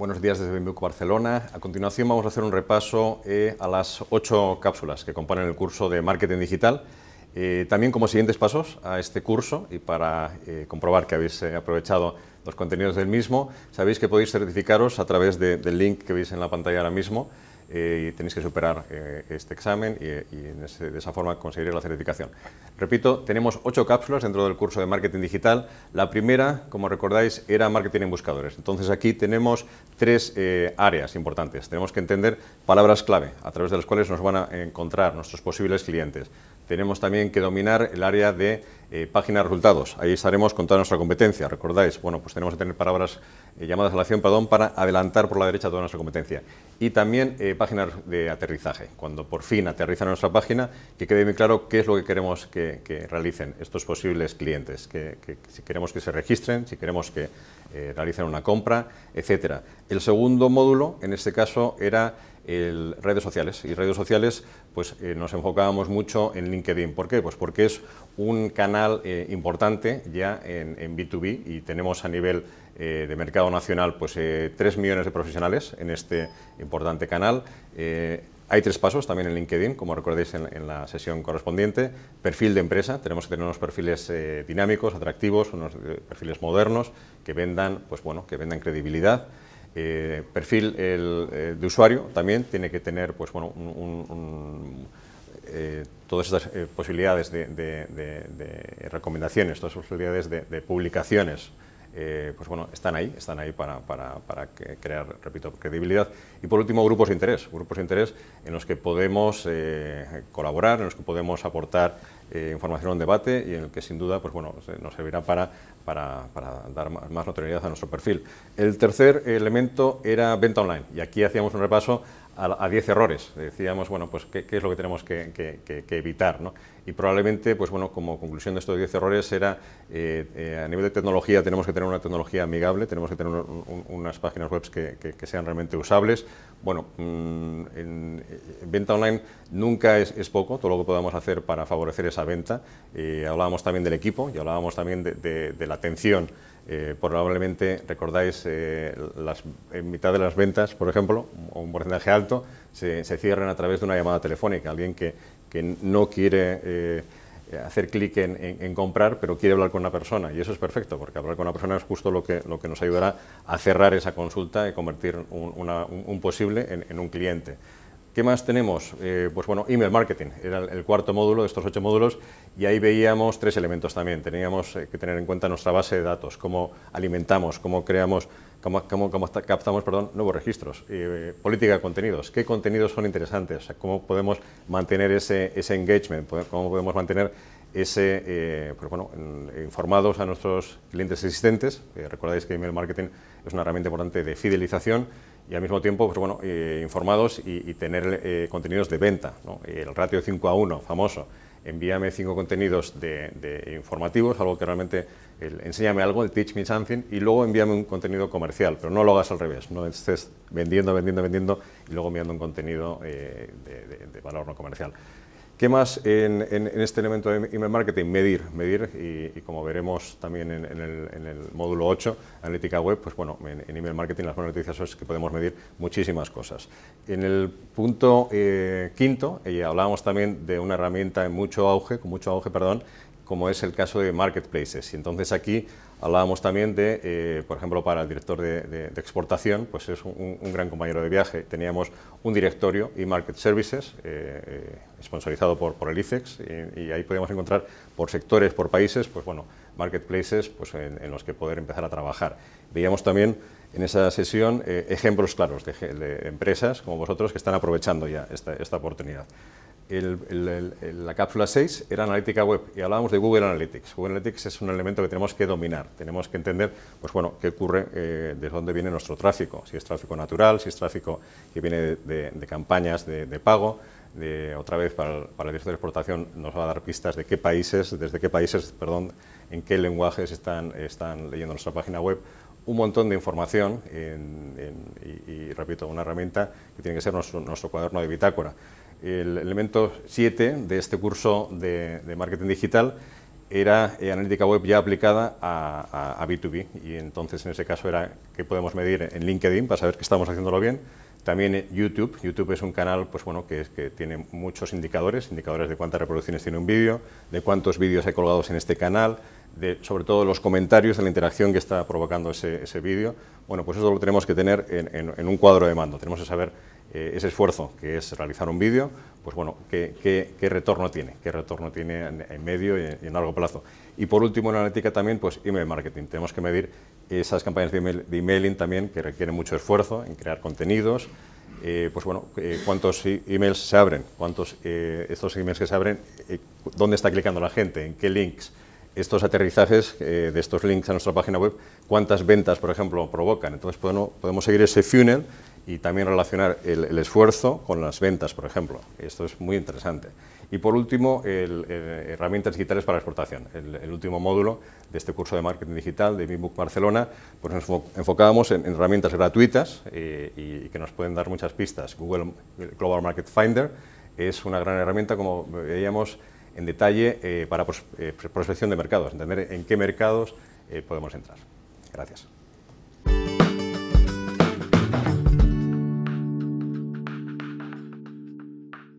Buenos días desde Benviuc, Barcelona. A continuación vamos a hacer un repaso eh, a las ocho cápsulas que componen el curso de Marketing Digital. Eh, también como siguientes pasos a este curso y para eh, comprobar que habéis aprovechado los contenidos del mismo, sabéis que podéis certificaros a través del link que veis en la pantalla ahora mismo eh, y tenéis que superar eh, este examen y, de esa forma conseguir la certificación. Repito, tenemos ocho cápsulas dentro del curso de marketing digital. La primera, como recordáis, era marketing en buscadores. Entonces aquí tenemos tres eh, áreas importantes. Tenemos que entender palabras clave a través de las cuales nos van a encontrar nuestros posibles clientes tenemos también que dominar el área de eh, páginas página de resultados. Ahí estaremos con toda nuestra competencia, recordáis. Bueno, pues tenemos que tener palabras eh, llamadas a la acción, para adelantar por la derecha toda nuestra competencia. Y también eh, páginas de aterrizaje. Cuando por fin aterrizan a nuestra página, que quede muy claro qué es lo que queremos que, realicen estos posibles clientes, si queremos que se registren, si queremos que realicen una compra, etcétera. El segundo módulo, en este caso, era redes sociales. Y redes sociales, pues eh, nos enfocábamos mucho en LinkedIn. ¿Por qué? Pues porque es un canal eh, importante ya en, B2B y tenemos a nivel eh, de mercado nacional pues 3 millones de profesionales en este importante canal. Hay tres pasos también en LinkedIn, como recordéis en, la sesión correspondiente. Perfil de empresa, tenemos que tener unos perfiles dinámicos, atractivos, unos perfiles modernos que vendan, pues bueno, que vendan credibilidad. Eh, perfil eh, de usuario también tiene que tener pues, bueno, eh, todas estas eh, posibilidades de, recomendaciones, todas las posibilidades de, publicaciones eh, pues bueno, están ahí, están ahí para, crear, repito, credibilidad. Y por último, grupos de interés, grupos de interés en los que podemos eh, colaborar, en los que podemos aportar eh, información a un debate y en el que sin duda pues bueno, nos servirá para, para, para dar más notoriedad a nuestro perfil. El tercer elemento era venta online y aquí hacíamos un repaso a 10 errores. Decíamos, bueno, pues qué, es lo que tenemos que, evitar, Y probablemente, pues bueno, como conclusión de estos 10 errores era, eh, eh, a nivel de tecnología tenemos que tener una tecnología amigable, tenemos que tener unas páginas web que, sean realmente usables, bueno, mm, en, eh, venta online nunca es, poco, todo lo que podamos hacer para favorecer esa venta. Eh, hablábamos también del equipo y hablábamos también de, la atención. Eh, probablemente recordáis en mitad de las ventas, por ejemplo, un porcentaje alto, se, cierran a través de una llamada telefónica. Alguien que no quiere eh, hacer clic en, comprar, pero quiere hablar con una persona. Y eso es perfecto, porque hablar con una persona es justo lo que, lo que nos ayudará a cerrar esa consulta y convertir un, posible en un cliente. ¿Qué más tenemos? Eh, pues bueno, email marketing, era el cuarto módulo de estos ocho módulos, y ahí veíamos tres elementos también. Teníamos eh, que tener en cuenta nuestra base de datos, cómo alimentamos, cómo creamos, cómo, captamos perdón, nuevos registros. Eh, política de contenidos, qué contenidos son interesantes, cómo podemos mantener ese, engagement, cómo podemos mantener ese, pues bueno, informados a nuestros clientes existentes. recordáis que email marketing es una herramienta importante de fidelización y al mismo tiempo pues, bueno, eh, informados y, tener eh, contenidos de venta. Eh, el ratio 5 a 1, famoso, envíame 5 contenidos de, de, informativos, algo que realmente, enséñame algo, teach me something, y luego envíame un contenido comercial, pero no lo hagas al revés, no estés vendiendo, vendiendo, vendiendo, y luego enviando un contenido de valor no comercial. ¿Qué más en, este elemento de email marketing? Medir, medir y, como veremos también en el, módulo 8, analítica web, pues bueno, en, email marketing las buenas noticias son que podemos medir muchísimas cosas. En el punto eh, quinto, eh, hablábamos también de una herramienta en mucho auge, con mucho auge, perdón, como es el caso de marketplaces. Y entonces aquí hablábamos también de, eh, por ejemplo, para el director de, exportación, pues es un, gran compañero de viaje. Teníamos un directorio y e market services, eh, eh, sponsorizado por, por el ICEX, y, ahí podíamos encontrar por sectores, por países, pues bueno, marketplaces pues en, los que poder empezar a trabajar. Veíamos también en esa sesión ejemplos claros de, empresas como vosotros que están aprovechando ya esta oportunidad la cápsula 6 era analítica web y hablábamos de Google Analytics. Google Analytics es un elemento que tenemos que dominar, tenemos que entender, pues bueno, qué ocurre, eh, de dónde viene nuestro tráfico, si es tráfico natural, si es tráfico que viene de, campañas de, pago, de, otra vez para el, para de exportación nos va a dar pistas de qué países, desde qué países, perdón, en qué lenguajes están, están leyendo nuestra página web, un montón de información y, repito, una herramienta que tiene que ser nuestro, nuestro cuaderno de bitácora. El elemento 7 de este curso de, marketing digital era eh, analítica web ya aplicada a, B2B y entonces en ese caso era que podemos medir en LinkedIn para saber que estamos haciéndolo bien. También YouTube, YouTube es un canal pues bueno que, que tiene muchos indicadores, indicadores de cuántas reproducciones tiene un vídeo, de cuántos vídeos hay colgados en este canal, sobre todo los comentarios, de la interacción que está provocando ese, vídeo, bueno, pues eso lo tenemos que tener en, un cuadro de mando. Tenemos que saber eh, ese esfuerzo que es realizar un vídeo, pues bueno, qué, retorno tiene, qué retorno tiene en, medio y en, largo plazo. Y por último, en analítica también, pues email marketing. Tenemos que medir esas campañas de, emailing también que requieren mucho esfuerzo en crear contenidos, eh, pues bueno, eh, cuántos emails se abren, cuántos estos emails que se abren, dónde está clicando la gente, en qué links, estos aterrizajes eh, de estos links a nuestra página web, cuántas ventas, por ejemplo, provocan. Entonces podemos, podemos seguir ese funnel y también relacionar el, esfuerzo con las ventas, por ejemplo. Esto es muy interesante. Y por último, herramientas digitales para exportación. El, último módulo de este curso de marketing digital de MiBook Barcelona, pues nos enfocábamos en, herramientas gratuitas eh, y que nos pueden dar muchas pistas. Google Global Market Finder es una gran herramienta, como veíamos, en detalle eh, para eh, prospección de mercados, entender en qué mercados eh, podemos entrar. Gracias.